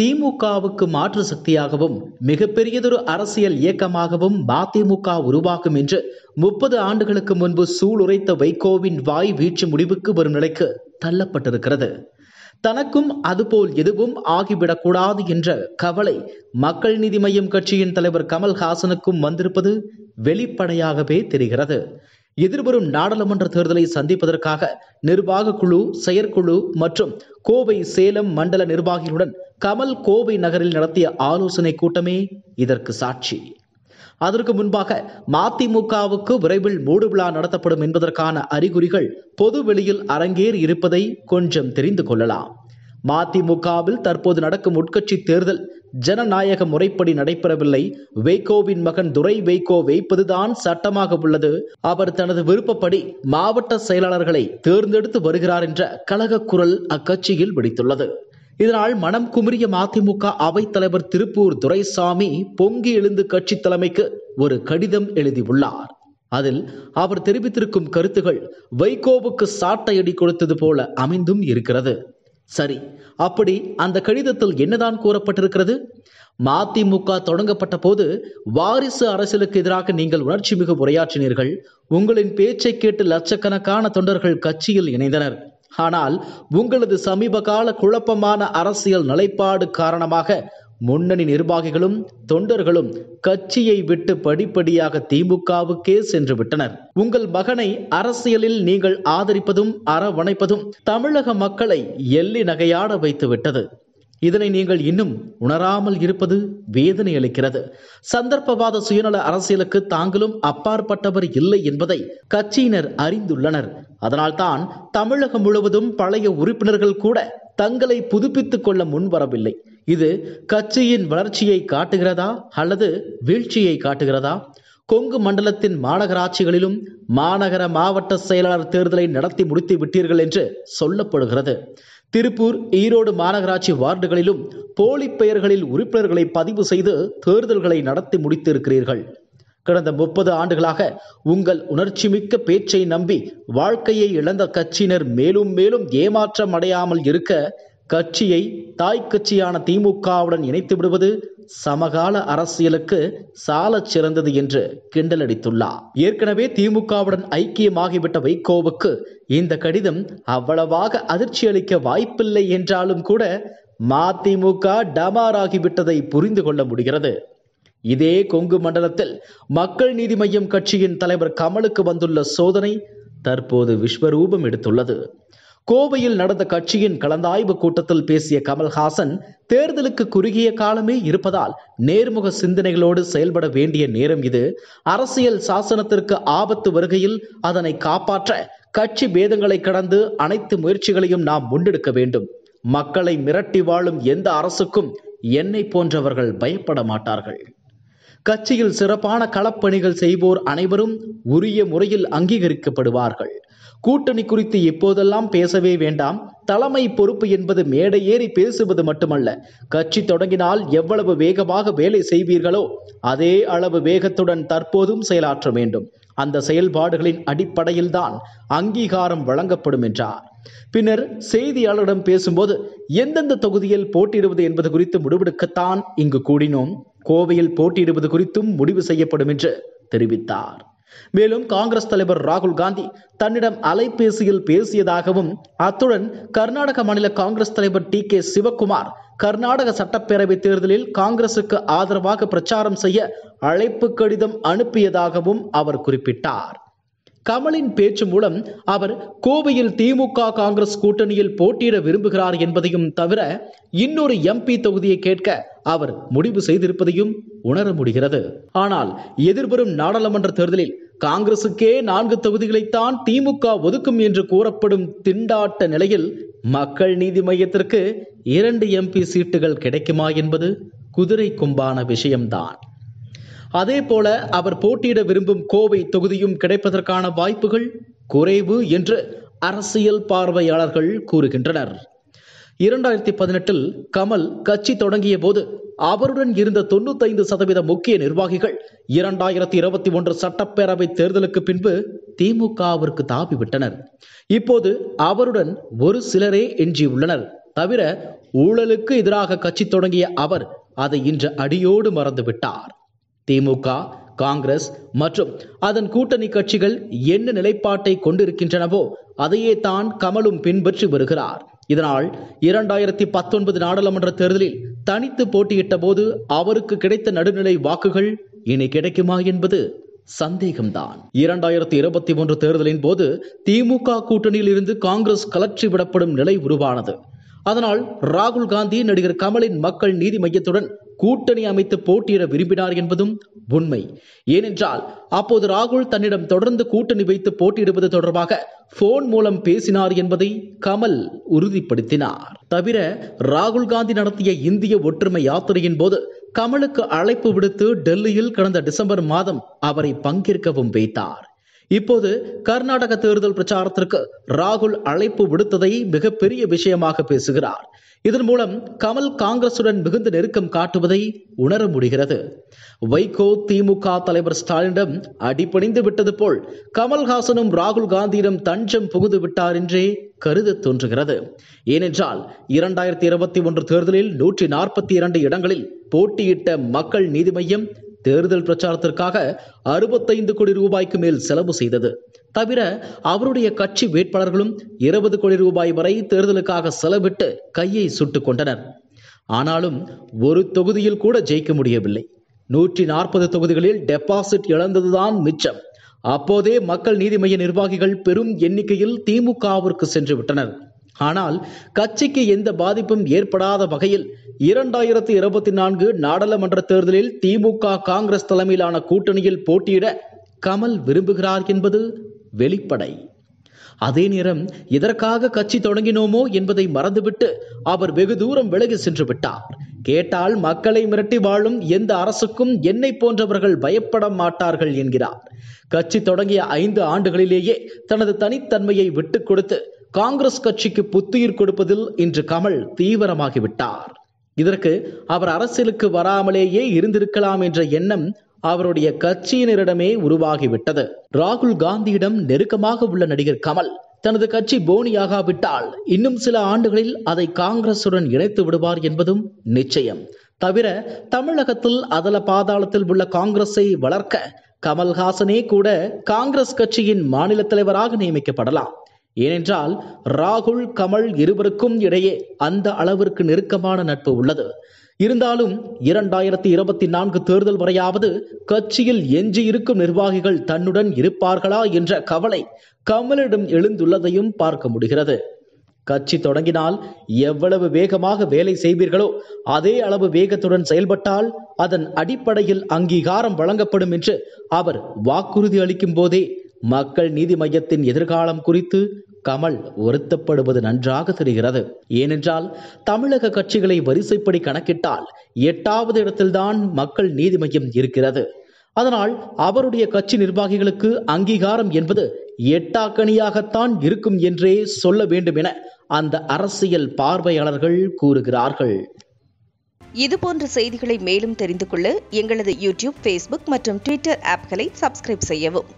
திமுகவுக்கு மாற்று சக்தியாகவும் மிகப்பெரியதொரு அரசியல் இயக்கமாகவும் மதிமுக உருவாகும் என்று முப்பது ஆண்டுகளுக்கு முன்பு சூளுரைத்த வைகோவின் வாய் வீழ்ச்சி முடிவுக்கு வரும் நிலைக்கு தள்ளப்பட்டிருக்கிறது தனக்கும் அதுபோல் எதுவும் ஆகிவிடக்கூடாது என்ற கவலை மக்கள் நீதி மையம் கட்சியின் தலைவர் கமல்ஹாசனுக்கும் வந்திருப்பது வெளிப்படையாகவே தெரிகிறது எதிர்வரும் நாடாளுமன்ற தேர்தலை சந்திப்பதற்காக நிர்வாக குழு செயற்குழு மற்றும் கோவை சேலம் மண்டல நிர்வாகிகளுடன் கமல் கோவை நகரில் நடத்திய ஆலோசனை கூட்டமே இதற்கு சாட்சி அதற்கு முன்பாக மதிமுகவுக்கு விரைவில் மூடு விழா நடத்தப்படும் என்பதற்கான அறிகுறிகள் பொது வெளியில் அரங்கேறி இருப்பதை கொஞ்சம் தெரிந்து கொள்ளலாம் மதிமுகவில் தற்போது நடக்கும் உட்கட்சி தேர்தல் ஜனநாயக முறைப்படி நடைபெறவில்லை வைகோவின் மகன் துரை வைகோ வைப்பதுதான் சட்டமாக உள்ளது அவர் தனது விருப்பப்படி மாவட்ட செயலாளர்களை தேர்ந்தெடுத்து வருகிறார் என்ற கழக குரல் அக்கட்சியில் வெடித்துள்ளது இதனால் மனம் குமரிய மதிமுக அவைத்தலைவர் திருப்பூர் துரைசாமி பொங்கி எழுந்து கட்சி தலைமைக்கு ஒரு கடிதம் எழுதியுள்ளார் அதில் அவர் தெரிவித்திருக்கும் கருத்துகள் வைகோவுக்கு சாட்டையடி கொடுத்தது போல அமைந்தும் இருக்கிறது சரி அப்படி அந்த கடிதத்தில் என்னதான் கூறப்பட்டிருக்கிறது மதிமுக தொடங்கப்பட்ட போது வாரிசு அரசியலுக்கு எதிராக நீங்கள் உணர்ச்சி மிகு உரையாற்றினீர்கள் உங்களின் பேச்சை கேட்டு லட்சக்கணக்கான தொண்டர்கள் கட்சியில் இணைந்தனர் ஆனால் உங்களது சமீபகால குழப்பமான அரசியல் நிலைப்பாடு காரணமாக முன்னணி நிர்வாகிகளும் தொண்டர்களும் கட்சியை விட்டு படிப்படியாக திமுகவுக்கே சென்று விட்டனர் உங்கள் மகனை அரசியலில் நீங்கள் ஆதரிப்பதும் அரவணைப்பதும் தமிழக மக்களை எள்ளி நகையாட வைத்துவிட்டது இதனை நீங்கள் இன்னும் உணராமல் இருப்பது வேதனை அளிக்கிறது சந்தர்ப்பவாத சுயநல அரசியலுக்கு தாங்களும் அப்பாற்பட்டவர் இல்லை என்பதை கட்சியினர் அறிந்துள்ளனர் அதனால்தான் தமிழகம் முழுவதும் பழைய உறுப்பினர்கள் கூட தங்களை புதுப்பித்துக் கொள்ள முன்வரவில்லை இது கட்சியின் வளர்ச்சியை காட்டுகிறதா அல்லது வீழ்ச்சியை காட்டுகிறதா கொங்கு மண்டலத்தின் மாநகராட்சிகளிலும் மாநகர மாவட்ட செயலாளர் தேர்தலை நடத்தி முடித்து விட்டீர்கள் என்று சொல்லப்படுகிறது திருப்பூர் ஈரோடு மாநகராட்சி வார்டுகளிலும் போலி பெயர்களில் உறுப்பினர்களை பதிவு செய்து தேர்தல்களை நடத்தி முடித்திருக்கிறீர்கள் கடந்த முப்பது ஆண்டுகளாக உங்கள் உணர்ச்சிமிக்க பேச்சை நம்பி வாழ்க்கையை இழந்த கட்சியினர் மேலும் மேலும் ஏமாற்றம் அடையாமல் இருக்க கட்சியை தாய் கட்சியான திமுகவுடன் இணைத்து விடுவது சமகால அரசியலுக்கு சால சிறந்தது என்று கிண்டலடித்துள்ளார் ஏற்கனவே திமுகவுடன் ஐக்கியமாகிவிட்ட வைகோவுக்கு இந்த கடிதம் அவ்வளவாக அதிர்ச்சி அளிக்க வாய்ப்பில்லை என்றாலும் கூட மதிமுக டமாராகிவிட்டதை புரிந்து கொள்ள முடிகிறது இதே கொங்கு மண்டலத்தில் மக்கள் நீதி மய்யம் கட்சியின் தலைவர் கமலுக்கு வந்துள்ள சோதனை தற்போது விஸ்வரூபம் எடுத்துள்ளது கோவையில் நடந்த கட்சியின் கலந்தாய்வு கூட்டத்தில் பேசிய கமல்ஹாசன் தேர்தலுக்கு குறுகிய காலமே இருப்பதால் நேர்முக சிந்தனைகளோடு செயல்பட வேண்டிய நேரம் இது அரசியல் சாசனத்திற்கு ஆபத்து வருகையில் அதனை காப்பாற்ற கட்சி பேதங்களை கடந்து அனைத்து முயற்சிகளையும் நாம் முன்னெடுக்க வேண்டும் மக்களை மிரட்டி வாழும் எந்த அரசுக்கும் என்னை போன்றவர்கள் பயப்பட மாட்டார்கள் கட்சியில் சிறப்பான களப்பணிகள் செய்வோர் அனைவரும் உரிய முறையில் அங்கீகரிக்கப்படுவார்கள் கூட்டணி குறித்து எப்போதெல்லாம் பேசவே வேண்டாம் தலைமை பொறுப்பு என்பது மேடை ஏறி பேசுவது மட்டுமல்ல கட்சி தொடங்கினால் எவ்வளவு வேகமாக வேலை செய்வீர்களோ அதே அளவு வேகத்துடன் தற்போதும் செயலாற்ற வேண்டும் அந்த செயல்பாடுகளின் அடிப்படையில்தான் அங்கீகாரம் வழங்கப்படும் என்றார் பின்னர் செய்தியாளரிடம் பேசும்போது எந்தெந்த தொகுதியில் போட்டியிடுவது என்பது குறித்து முடிவெடுக்கத்தான் இங்கு கூடினோம் கோவையில் போட்டியிடுவது குறித்தும் முடிவு செய்யப்படும் என்று தெரிவித்தார் மேலும் காங்கிரஸ் தலைவர் ராகுல் காந்தி தன்னிடம் அலைபேசியில் பேசியதாகவும் அத்துடன் கர்நாடக மாநில காங்கிரஸ் தலைவர் டி கே சிவக்குமார் கர்நாடக சட்டப்பேரவை தேர்தலில் காங்கிரசுக்கு ஆதரவாக பிரச்சாரம் செய்ய அழைப்பு கடிதம் அனுப்பியதாகவும் அவர் குறிப்பிட்டார் கமலின் பேச்சு மூலம் அவர் கோவையில் திமுக காங்கிரஸ் கூட்டணியில் போட்டியிட விரும்புகிறார் என்பதையும் தவிர இன்னொரு எம்பி தொகுதியை கேட்க அவர் முடிவு செய்திருப்பதையும் உணர முடிகிறது ஆனால் எதிர்வரும் நாடாளுமன்ற தேர்தலில் காங்கிரசுக்கே நான்கு தொகுதிகளைத்தான் திமுக ஒதுக்கும் என்று கூறப்படும் திண்டாட்ட நிலையில் மக்கள் நீதி மையத்திற்கு இரண்டு எம்பி சீட்டுகள் கிடைக்குமா என்பது குதிரை கும்பான விஷயம்தான் அதேபோல அவர் போட்டியிட விரும்பும் கோவை தொகுதியும் கிடைப்பதற்கான வாய்ப்புகள் குறைவு என்று அரசியல் பார்வையாளர்கள் கூறுகின்றனர் இரண்டாயிரத்தி பதினெட்டில் கமல் கட்சி தொடங்கிய போது அவருடன் இருந்த தொண்ணூத்தைந்து சதவீத முக்கிய நிர்வாகிகள் இரண்டாயிரத்தி இருபத்தி ஒன்று சட்டப்பேரவை தேர்தலுக்கு பின்பு திமுகவிற்கு தாவிவிட்டனர் இப்போது அவருடன் ஒரு சிலரே எஞ்சியுள்ளனர் தவிர ஊழலுக்கு எதிராக கட்சி தொடங்கிய அவர் அதை இன்று அடியோடு மறந்துவிட்டார் திமுக காங்கிரஸ் மற்றும் அதன் கூட்டணி கட்சிகள் என்ன நிலைப்பாட்டை கொண்டிருக்கின்றனவோ அதையே தான் கமலும் பின்பற்றி வருகிறார் இதனால் இரண்டாயிரத்தி பத்தொன்பது நாடாளுமன்ற தேர்தலில் தனித்து போட்டியிட்ட போது அவருக்கு கிடைத்த நடுநிலை வாக்குகள் இனி கிடைக்குமா என்பது சந்தேகம்தான் இரண்டாயிரத்தி இருபத்தி மூன்று தேர்தலின் போது திமுக கூட்டணியில் இருந்து காங்கிரஸ் கலற்றி விடப்படும் நிலை உருவானது அதனால் ராகுல் காந்தி நடிகர் கமலின் மக்கள் நீதி மையத்துடன் கூட்டணி அமைத்து போட்டியிட விரும்பினார் என்பதும் உண்மை ஏனென்றால் அப்போது ராகுல் தன்னிடம் தொடர்ந்து கூட்டணி வைத்து போட்டியிடுவது தொடர்பாக போன் மூலம் பேசினார் என்பதை கமல் உறுதிப்படுத்தினார் தவிர ராகுல் காந்தி நடத்திய இந்திய ஒற்றுமை யாத்திரையின் போது கமலுக்கு அழைப்பு விடுத்து டெல்லியில் கடந்த டிசம்பர் மாதம் அவரை பங்கேற்கவும் வைத்தார் இப்போது கர்நாடக தேர்தல் பிரச்சாரத்திற்கு ராகுல் அழைப்பு விடுத்ததை மிகப்பெரிய விஷயமாக பேசுகிறார் இதன் மூலம் கமல் காங்கிரசுடன் மிகுந்த நெருக்கம் காட்டுவதை உணர முடிகிறது வைகோ திமுக தலைவர் ஸ்டாலினிடம் அடிபணிந்து விட்டது போல் கமல்ஹாசனும் ராகுல் காந்தியிடம் தஞ்சம் புகுந்து விட்டார் என்றே கருத தோன்றுகிறது ஏனென்றால் இரண்டாயிரத்தி இருபத்தி ஒன்று தேர்தலில் நூற்றி நாற்பத்தி இரண்டு இடங்களில் போட்டியிட்ட மக்கள் நீதி மையம் தேர்தல் பிரச்சாரத்திற்காக அறுபத்தைந்து கோடி ரூபாய்க்கு மேல் செலவு செய்தது தவிர அவருடைய கட்சி வேட்பாளர்களும் இருபது கோடி ரூபாய் வரை தேர்தலுக்காக செலவிட்டு கையை சுட்டுக் கொண்டனர் ஆனாலும் ஒரு தொகுதியில் கூட ஜெயிக்க முடியவில்லை நூற்றி நாற்பது தொகுதிகளில் டெபாசிட் இழந்ததுதான் மிச்சம் அப்போதே மக்கள் நீதி மைய நிர்வாகிகள் பெரும் எண்ணிக்கையில் திமுகவிற்கு சென்று விட்டனர் ஆனால் கட்சிக்கு எந்த பாதிப்பும் ஏற்படாத வகையில் இரண்டாயிரத்தி இருபத்தி நான்கு நாடாளுமன்ற தேர்தலில் திமுக காங்கிரஸ் தலைமையிலான கூட்டணியில் போட்டியிட கமல் விரும்புகிறார் என்பது வெளிப்படை அதே நேரம் இதற்காக கட்சி தொடங்கினோமோ என்பதை மறந்துவிட்டு அவர் வெகு தூரம் விலகி சென்று விட்டார் கேட்டால் மக்களை மிரட்டி வாழும் எந்த அரசுக்கும் என்னை போன்றவர்கள் பயப்பட மாட்டார்கள் என்கிறார் கட்சி தொடங்கிய ஐந்து ஆண்டுகளிலேயே தனது தனித்தன்மையை விட்டுக் கொடுத்து காங்கிரஸ் கட்சிக்கு புத்துயிர் கொடுப்பதில் இன்று கமல் தீவிரமாகிவிட்டார் இதற்கு அவர் அரசியலுக்கு வராமலேயே இருந்திருக்கலாம் என்ற எண்ணம் அவருடைய கட்சியினரிடமே உருவாகிவிட்டது ராகுல் காந்தியிடம் நெருக்கமாக உள்ள நடிகர் கமல் தனது கட்சி போனியாகாவிட்டால் இன்னும் சில ஆண்டுகளில் அதை காங்கிரசுடன் இணைத்து விடுவார் என்பதும் நிச்சயம் தவிர தமிழகத்தில் அதல பாதாளத்தில் உள்ள காங்கிரஸை வளர்க்க கமல்ஹாசனே கூட காங்கிரஸ் கட்சியின் மாநில தலைவராக நியமிக்கப்படலாம் ஏனென்றால் ராகுல் கமல் இருவருக்கும் இடையே அந்த அளவிற்கு நெருக்கமான நட்பு உள்ளது இருந்தாலும் இரண்டாயிரத்தி இருபத்தி நான்கு தேர்தல் வரையாவது கட்சியில் எஞ்சியிருக்கும் நிர்வாகிகள் தன்னுடன் இருப்பார்களா என்ற கவலை கமலிடம் எழுந்துள்ளதையும் பார்க்க முடிகிறது கட்சி தொடங்கினால் எவ்வளவு வேகமாக வேலை செய்வீர்களோ அதே அளவு வேகத்துடன் செயல்பட்டால் அதன் அடிப்படையில் அங்கீகாரம் வழங்கப்படும் என்று அவர் வாக்குறுதி அளிக்கும் போதே மக்கள் நீதி மையத்தின் எதிர்காலம் குறித்து கமல் வருத்தப்படுவது நன்றாக தெரிகிறது ஏனென்றால் தமிழக கட்சிகளை வரிசைப்படி கணக்கிட்டால் எட்டாவது இடத்தில்தான் மக்கள் நீதி மையம் இருக்கிறது அதனால் அவருடைய கட்சி நிர்வாகிகளுக்கு அங்கீகாரம் என்பது எட்டாக்கணியாகத்தான் இருக்கும் என்றே சொல்ல வேண்டும் என அந்த அரசியல் பார்வையாளர்கள் கூறுகிறார்கள் இதுபோன்ற செய்திகளை மேலும் தெரிந்து கொள்ள எங்களது யூடியூப் ஃபேஸ்புக் மற்றும் ட்விட்டர் ஆப்களை சப்ஸ்கிரைப் செய்யவும்